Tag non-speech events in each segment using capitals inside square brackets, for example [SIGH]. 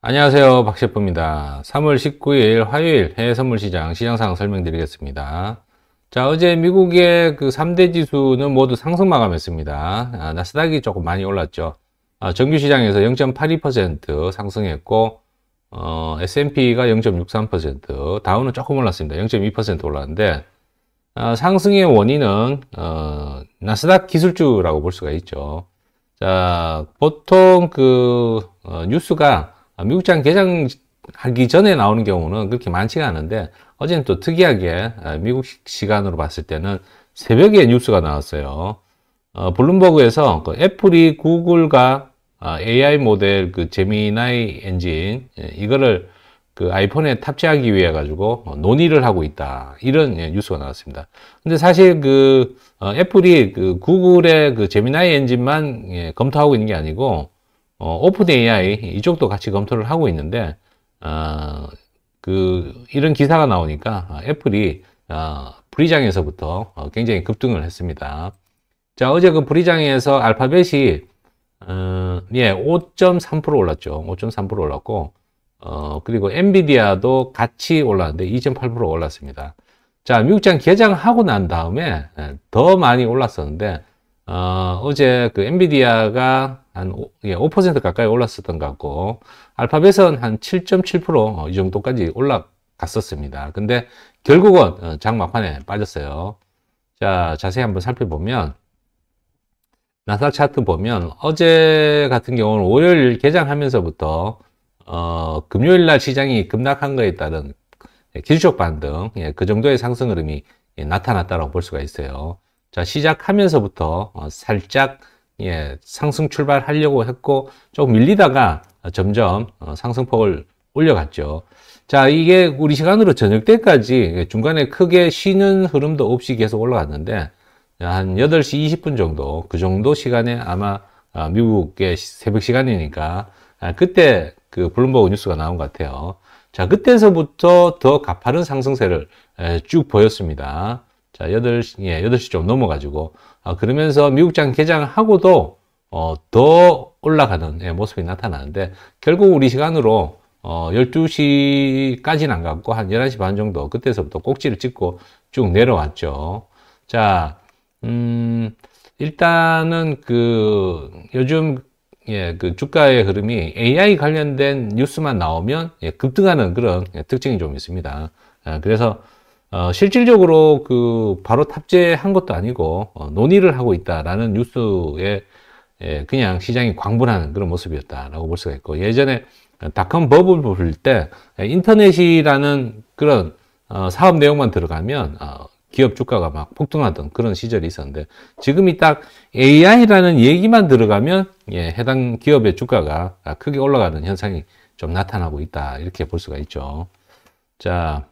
안녕하세요 박셰프입니다 3월 19일 화요일 해외선물시장 시장상 설명드리겠습니다 자 어제 미국의 그 3대 지수는 모두 상승 마감했습니다 아, 나스닥이 조금 많이 올랐죠 아, 정규시장에서 0.82% 상승했고 어, S&P가 0.63%다운은 조금 올랐습니다 0.2% 올랐는데 아, 상승의 원인은 어, 나스닥 기술주라고 볼 수가 있죠 자 보통 그 어, 뉴스가 아, 미국장 개장하기 전에 나오는 경우는 그렇게 많지가 않은데 어제는 또 특이하게 아, 미국 시간으로 봤을 때는 새벽에 뉴스가 나왔어요. 어, 블룸버그에서 그 애플이 구글과 AI 아, 모델 그 제미나이 엔진 예, 이거를 그 아이폰에 탑재하기 위해 가지고 어, 논의를 하고 있다 이런 예, 뉴스가 나왔습니다. 근데 사실 그 어, 애플이 그 구글의 그 제미나이 엔진만 예, 검토하고 있는 게 아니고 어, 오픈 AI 이쪽도 같이 검토를 하고 있는데 어, 그 이런 기사가 나오니까 애플이 어, 아, 프리장에서부터 어, 굉장히 급등을 했습니다. 자 어제 그 프리장에서 알파벳이 어, 예, 5.3% 올랐죠. 5.3% 올랐고 어, 그리고 엔비디아도 같이 올랐는데 2.8% 올랐습니다. 자 미국장 개장하고 난 다음에 예, 더 많이 올랐었는데 어, 어제 그 엔비디아가 한 5, 예, 5% 가까이 올랐었던 것 같고 알파벳은 한 7.7%이 어, 정도까지 올라갔었습니다. 근데 결국은 어, 장막판에 빠졌어요. 자, 자세히 한번 살펴보면 나사 차트 보면 어제 같은 경우는 월요일 개장하면서부터 어, 금요일 날 시장이 급락한 것에 따른 기술적 반등, 예, 그 정도의 상승 흐름이 예, 나타났다고 볼 수가 있어요. 자, 시작하면서부터 어, 살짝 예, 상승 출발하려고 했고 조금 밀리다가 점점 어, 상승폭을 올려갔죠. 자, 이게 우리 시간으로 저녁 때까지 중간에 크게 쉬는 흐름도 없이 계속 올라갔는데 한 8시 20분 정도 그 정도 시간에 아마 어, 미국의 새벽 시간이니까 아, 그때 그 블룸버그 뉴스가 나온 것 같아요. 자, 그때서부터 더 가파른 상승세를 쭉 보였습니다. 자, 8시, 예, 8시 좀 넘어가지고, 아, 그러면서 미국장 개장하고도, 어, 더 올라가는 예, 모습이 나타나는데, 결국 우리 시간으로, 어, 12시까지는 안 갔고, 한 11시 반 정도, 그때서부터 꼭지를 찍고 쭉 내려왔죠. 자, 음, 일단은 그, 요즘, 예, 그 주가의 흐름이 AI 관련된 뉴스만 나오면, 예, 급등하는 그런 예, 특징이 좀 있습니다. 아, 그래서, 어, 실질적으로 그 바로 탑재한 것도 아니고 어, 논의를 하고 있다라는 뉴스에 예, 그냥 시장이 광분하는 그런 모습이었다라고 볼 수가 있고 예전에 닷컴 버블 부를 때 인터넷이라는 그런 어, 사업 내용만 들어가면 어, 기업 주가가 막 폭등하던 그런 시절이 있었는데 지금이 딱 AI라는 얘기만 들어가면 예, 해당 기업의 주가가 크게 올라가는 현상이 좀 나타나고 있다 이렇게 볼 수가 있죠. 자.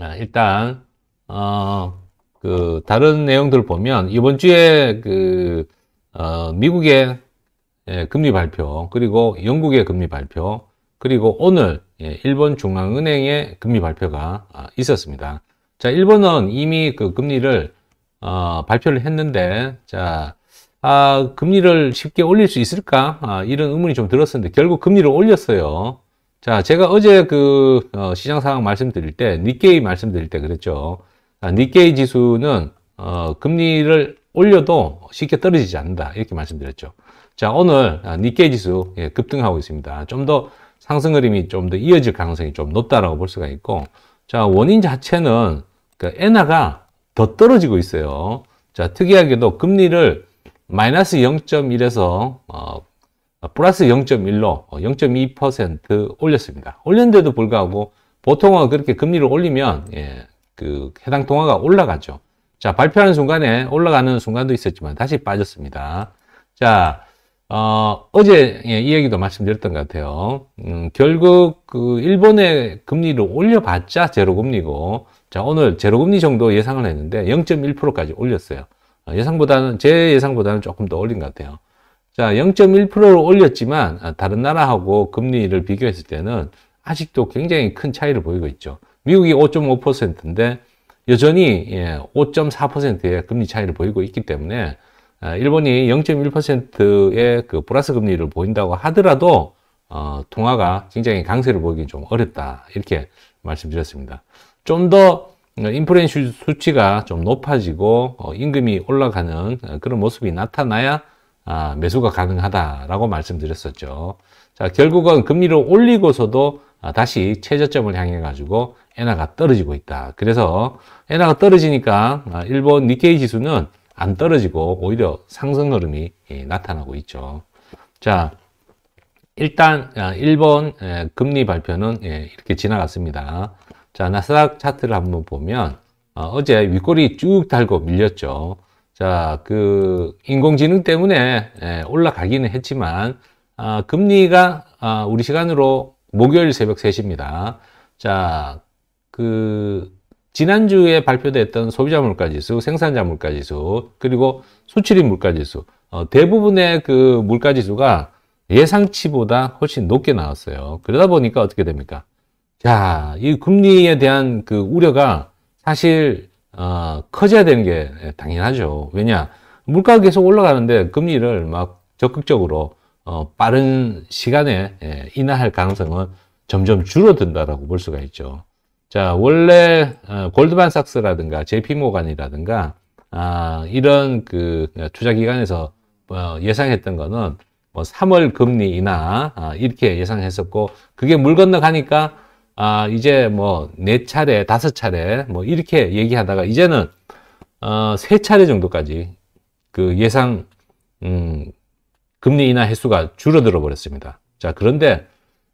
아, 일단 어, 그 다른 내용들 보면 이번 주에 그 어, 미국의 예, 금리 발표 그리고 영국의 금리 발표 그리고 오늘 예, 일본 중앙은행의 금리 발표가 아, 있었습니다. 자, 일본은 이미 그 금리를 어, 발표를 했는데 자. 아, 금리를 쉽게 올릴 수 있을까? 아, 이런 의문이 좀 들었었는데 결국 금리를 올렸어요. 자, 제가 어제 그 어, 시장 상황 말씀드릴 때 니케이 말씀드릴 때 그랬죠. 아, 니케이 지수는 어, 금리를 올려도 쉽게 떨어지지 않는다 이렇게 말씀드렸죠. 자, 오늘 아, 니케이 지수 예, 급등하고 있습니다. 좀 더 상승 흐름이 좀 더 이어질 가능성이 좀 높다라고 볼 수가 있고, 자 원인 자체는 그 엔화가 더 떨어지고 있어요. 자 특이하게도 금리를 마이너스 0.1에서 어, 어, 플러스 0.1로 0.2% 어, 올렸습니다. 올렸는데도 불구하고 보통은 그렇게 금리를 올리면 예, 그 해당 통화가 올라가죠. 자 발표하는 순간에 올라가는 순간도 있었지만 다시 빠졌습니다. 자 어, 어제 예, 이 얘기도 말씀드렸던 것 같아요. 음, 결국 그 일본의 금리를 올려봤자 제로금리고 자 오늘 제로금리 정도 예상을 했는데 0.1%까지 올렸어요. 어, 예상보다는 제 예상보다는 조금 더 올린 것 같아요. 자, 0.1%를 올렸지만 아, 다른 나라하고 금리를 비교했을 때는 아직도 굉장히 큰 차이를 보이고 있죠. 미국이 5.5%인데 여전히 5.4%의 예, 금리 차이를 보이고 있기 때문에 아, 일본이 0.1%의 그 플러스 금리를 보인다고 하더라도 어, 통화가 굉장히 강세를 보이긴 좀 어렵다 이렇게 말씀드렸습니다. 좀더 어, 인플레이션 수치가 좀 높아지고 어, 임금이 올라가는 어, 그런 모습이 나타나야 아, 매수가 가능하다라고 말씀드렸었죠. 자, 결국은 금리를 올리고서도 아, 다시 최저점을 향해 가지고 엔화가 떨어지고 있다. 그래서 엔화가 떨어지니까 아, 일본 니케이 지수는 안 떨어지고 오히려 상승 흐름이 예, 나타나고 있죠. 자, 일단 아, 일본 예, 금리 발표는 예, 이렇게 지나갔습니다. 자, 나스닥 차트를 한번 보면 어, 어제 윗골이 쭉 달고 밀렸죠. 자, 그 인공지능 때문에 예, 올라가기는 했지만 아, 금리가 아, 우리 시간으로 목요일 새벽 3시입니다. 자, 그 지난주에 발표됐던 소비자 물가 지수, 생산자 물가 지수, 그리고 수출입 물가 지수 어, 대부분의 그 물가 지수가 예상치보다 훨씬 높게 나왔어요. 그러다 보니까 어떻게 됩니까? 자, 이 금리에 대한 그 우려가 사실 어, 커져야 되는 게 당연하죠. 왜냐? 물가가 계속 올라가는데 금리를 막 적극적으로 어, 빠른 시간에 예, 인하할 가능성은 점점 줄어든다라고 볼 수가 있죠. 자, 원래 어, 골드만삭스라든가 JP모간이라든가 아, 이런 그 투자 기관에서 어, 예상했던 거는 뭐 3월 금리 인하 아, 이렇게 예상했었고 그게 물 건너가니까 아, 이제 뭐, 네 차례, 다섯 차례, 뭐, 이렇게 얘기하다가, 이제는, 어, 세 차례 정도까지 그 예상, 음, 금리 인하 횟수가 줄어들어 버렸습니다. 자, 그런데,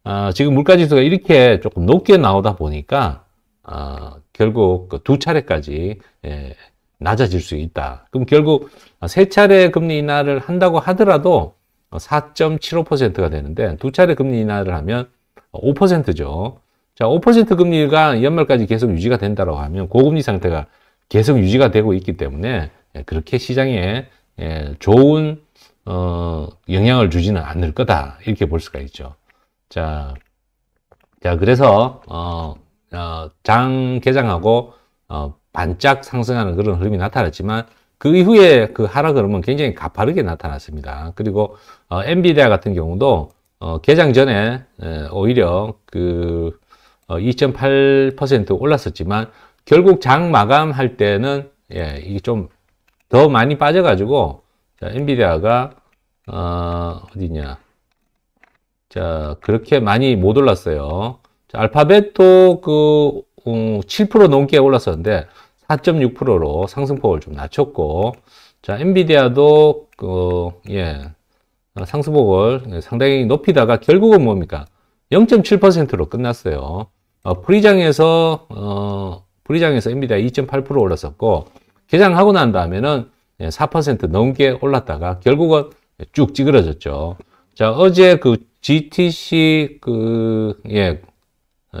아, 지금 물가지수가 이렇게 조금 높게 나오다 보니까, 아, 결국 그 두 차례까지, 예, 낮아질 수 있다. 그럼 결국 세 차례 금리 인하를 한다고 하더라도 4.75%가 어, 되는데 두 차례 금리 인하를 하면 5%죠. 자, 5% 금리가 연말까지 계속 유지가 된다고 하면 고금리 상태가 계속 유지가 되고 있기 때문에 예, 그렇게 시장에 예, 좋은 어, 영향을 주지는 않을 거다 이렇게 볼 수가 있죠. 자, 자 그래서 어, 어, 장 개장하고 어, 반짝 상승하는 그런 흐름이 나타났지만 그 이후에 그 하락 흐름은 굉장히 가파르게 나타났습니다. 그리고 어, 엔비디아 같은 경우도 어, 개장 전에 에, 오히려 그2.8% 어, 올랐었지만 결국 장 마감할 때는 예, 이게 좀 더 많이 빠져가지고 자, 엔비디아가 어, 어디냐 자 그렇게 많이 못 올랐어요. 자, 알파벳도 그 음, 7% 넘게 올랐었는데 4.6%로 상승폭을 좀 낮췄고 자 엔비디아도 그, 예, 상승폭을 상당히 높이다가 결국은 뭡니까 0.7%로 끝났어요. 어, 프리장에서 어, 프리장에서 엔비디아 2.8% 올랐었고 개장하고 난 다음에는 4% 예, 넘게 올랐다가 결국은 쭉 찌그러졌죠. 자 어제 그 GTC 그예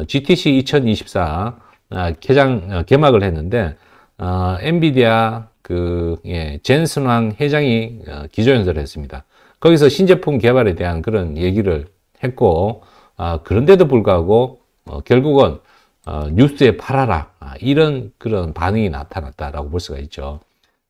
GTC 2024 아, 개장 아, 개막을 했는데 어, 엔비디아 그 예, 젠슨왕 회장이 어, 기조연설을 했습니다. 거기서 신제품 개발에 대한 그런 얘기를 했고 아, 그런데도 불구하고 어, 결국은 어, 뉴스에 팔아라 아, 이런 그런 반응이 나타났다라고 볼 수가 있죠.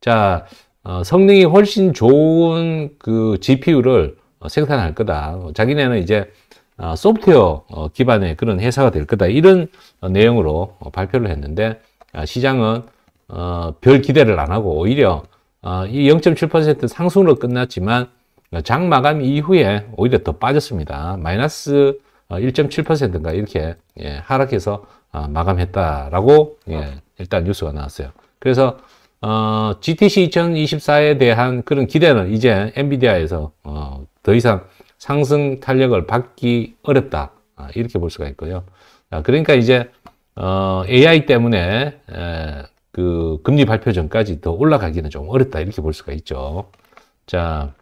자 어, 성능이 훨씬 좋은 그 GPU를 어, 생산할 거다. 뭐 자기네는 이제 어, 소프트웨어 어, 기반의 그런 회사가 될 거다 이런 어, 내용으로 어, 발표를 했는데 아, 시장은 어, 별 기대를 안 하고 오히려 어, 이 0.7% 상승으로 끝났지만 어, 장 마감 이후에 오히려 더 빠졌습니다. 마이너스 1.7%인가 어, 이렇게 예, 하락해서 아, 마감했다라고 예, 일단 뉴스가 나왔어요. 그래서 어, GTC 2024에 대한 그런 기대는 이제 엔비디아에서 어, 더 이상 상승 탄력을 받기 어렵다 아, 이렇게 볼 수가 있고요. 아, 그러니까 이제 어, AI 때문에 에, 그 금리 발표 전까지 더 올라가기는 좀 어렵다 이렇게 볼 수가 있죠. 자,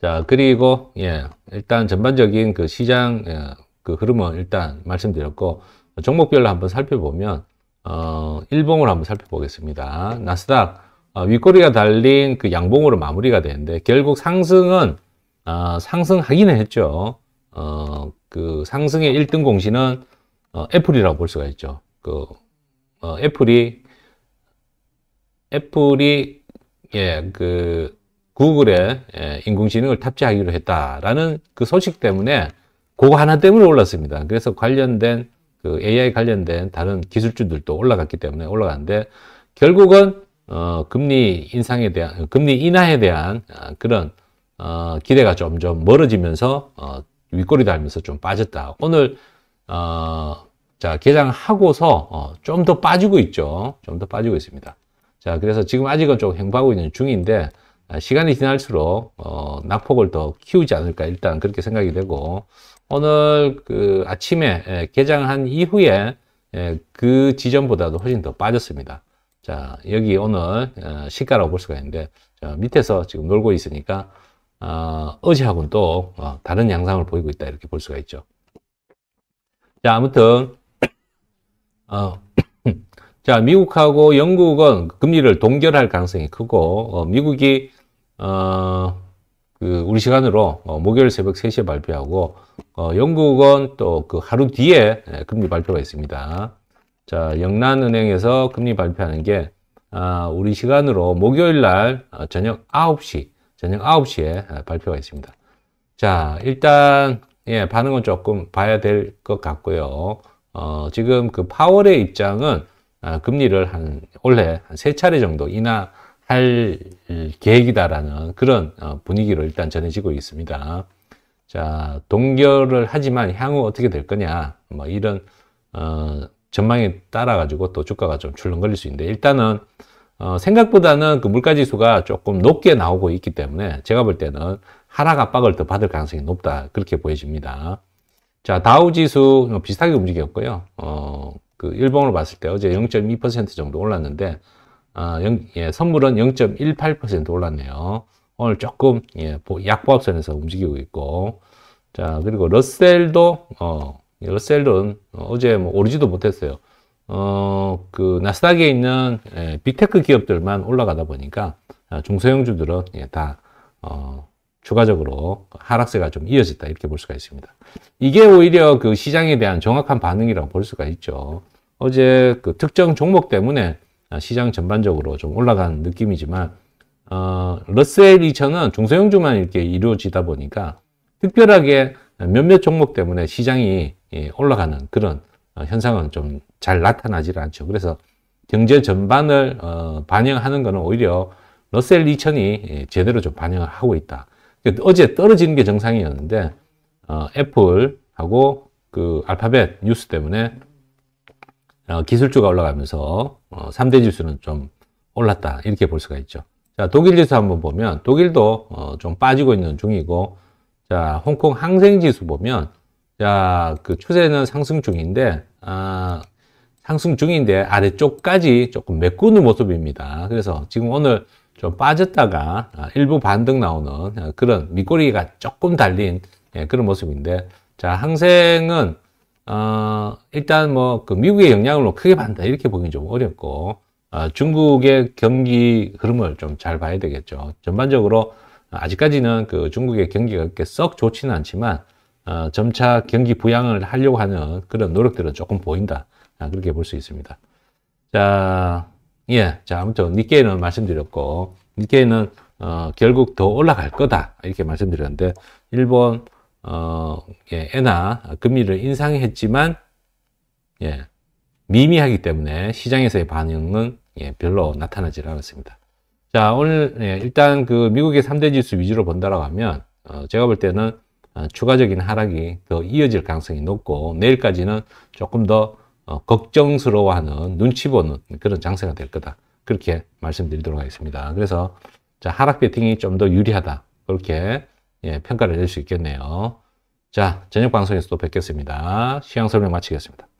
자 그리고 예, 일단 전반적인 그 시장 예, 그 흐름은 일단 말씀드렸고 종목별로 한번 살펴보면 어, 일봉을 한번 살펴보겠습니다. 나스닥 어, 윗꼬리가 달린 그 양봉으로 마무리가 되는데 결국 상승은 어, 상승하기는 했죠. 어, 그 상승의 1등 공신은 어, 애플이라고 볼 수가 있죠. 그 어, 애플이 애플이 예, 그 구글에 예, 인공지능을 탑재하기로 했다라는 그 소식 때문에 그거 하나 때문에 올랐습니다. 그래서 관련된 그 AI 관련된 다른 기술주들도 올라갔기 때문에 올라갔는데 결국은 어, 금리 인상에 대한 금리 인하에 대한 어, 그런 어, 기대가 점점 멀어지면서 어, 윗꼬리 달면서 좀 빠졌다. 오늘 어, 자 개장하고서 어, 좀 더 빠지고 있죠. 좀 더 빠지고 있습니다. 자 그래서 지금 아직은 좀 행보하고 있는 중인데 아, 시간이 지날수록 어, 낙폭을 더 키우지 않을까 일단 그렇게 생각이 되고 오늘 그 아침에 예, 개장한 이후에 예, 그 지점보다도 훨씬 더 빠졌습니다. 자, 여기 오늘 어, 시가라고 볼 수가 있는데 밑에서 지금 놀고 있으니까 어, 어제하고는 또 어, 다른 양상을 보이고 있다 이렇게 볼 수가 있죠. 자, 아무튼 어, [CLEARS THROAT] 자, 미국하고 영국은 금리를 동결할 가능성이 크고 어, 미국이 어, 그 우리 시간으로 어, 목요일 새벽 3시에 발표하고 어, 영국은 또 그 하루 뒤에 예, 금리 발표가 있습니다. 자, 영란은행에서 금리 발표하는 게 아, 우리 시간으로 목요일 날 어, 저녁 9시, 저녁 9시에 어, 발표가 있습니다. 자, 일단 예, 반응은 조금 봐야 될 것 같고요. 어, 지금 그 파월의 입장은 아, 금리를 한 올해 한 세 차례 정도 인하 할 계획이다라는 그런 어, 분위기로 일단 전해지고 있습니다. 자, 동결을 하지만 향후 어떻게 될 거냐, 뭐 이런 어, 전망에 따라 가지고 또 주가가 좀 출렁거릴 수 있는데 일단은 어, 생각보다는 그 물가지수가 조금 높게 나오고 있기 때문에 제가 볼 때는 하락 압박을 더 받을 가능성이 높다 그렇게 보여집니다. 자 다우지수 비슷하게 움직였고요. 어, 그 일봉으로 봤을 때 어제 0.2% 정도 올랐는데 어, 예, 선물은 0.18% 올랐네요. 오늘 조금 예, 약보합선에서 움직이고 있고 자 그리고 러셀도 어, 러셀은 어제 뭐 오르지도 못했어요. 어, 그 나스닥에 있는 예, 빅테크 기업들만 올라가다 보니까 아, 중소형주들은 예, 다 어, 추가적으로 하락세가 좀 이어졌다 이렇게 볼 수가 있습니다. 이게 오히려 그 시장에 대한 정확한 반응이라고 볼 수가 있죠. 어제 그 특정 종목 때문에 아, 시장 전반적으로 좀 올라간 느낌이지만 어, 러셀 2천은 중소형주만 이렇게 이루어지다 보니까 특별하게 몇몇 종목 때문에 시장이 예, 올라가는 그런 어, 현상은 좀 잘 나타나질 않죠. 그래서 경제 전반을 어, 반영하는 것은 오히려 러셀 2000이 예, 제대로 좀 반영하고 있다. 그러니까 어제 떨어지는 게 정상이었는데 어, 애플하고 그 알파벳 뉴스 때문에 어, 기술주가 올라가면서 3대 어, 지수는 좀 올랐다 이렇게 볼 수가 있죠. 자 독일 지수 한번 보면 독일도 어, 좀 빠지고 있는 중이고 자 홍콩 항생 지수 보면 자그 추세는 상승 중인데 아, 상승 중인데 아래쪽까지 조금 메꾸는 모습입니다. 그래서 지금 오늘 좀 빠졌다가 아, 일부 반등 나오는 그런 밑꼬리가 조금 달린 예, 그런 모습인데 자 항생은 어, 일단 뭐그 미국의 영향을 뭐 크게 받는다 이렇게 보기 좀 어렵고 어, 중국의 경기 흐름을 좀 잘 봐야 되겠죠. 전반적으로 아직까지는 그 중국의 경기가 그렇게 썩 좋지는 않지만 어, 점차 경기 부양을 하려고 하는 그런 노력들은 조금 보인다. 아, 그렇게 볼 수 있습니다. 자, 예, 자 아무튼 니케이는 말씀드렸고 니케이는 어, 결국 더 올라갈 거다 이렇게 말씀드렸는데 일본 어, 예, 엔나 금리를 인상했지만 예, 미미하기 때문에 시장에서의 반응은 예, 별로 나타나질 않았습니다. 자, 오늘 예, 일단 그 미국의 3대 지수 위주로 본다라고 하면 어, 제가 볼 때는 어, 추가적인 하락이 더 이어질 가능성이 높고 내일까지는 조금 더 어, 걱정스러워하는 눈치 보는 그런 장세가 될 거다. 그렇게 말씀드리도록 하겠습니다. 그래서 자, 하락 배팅이 좀 더 유리하다. 그렇게 예, 평가를 내릴 수 있겠네요. 자, 저녁 방송에서도 뵙겠습니다. 시향 설명 마치겠습니다.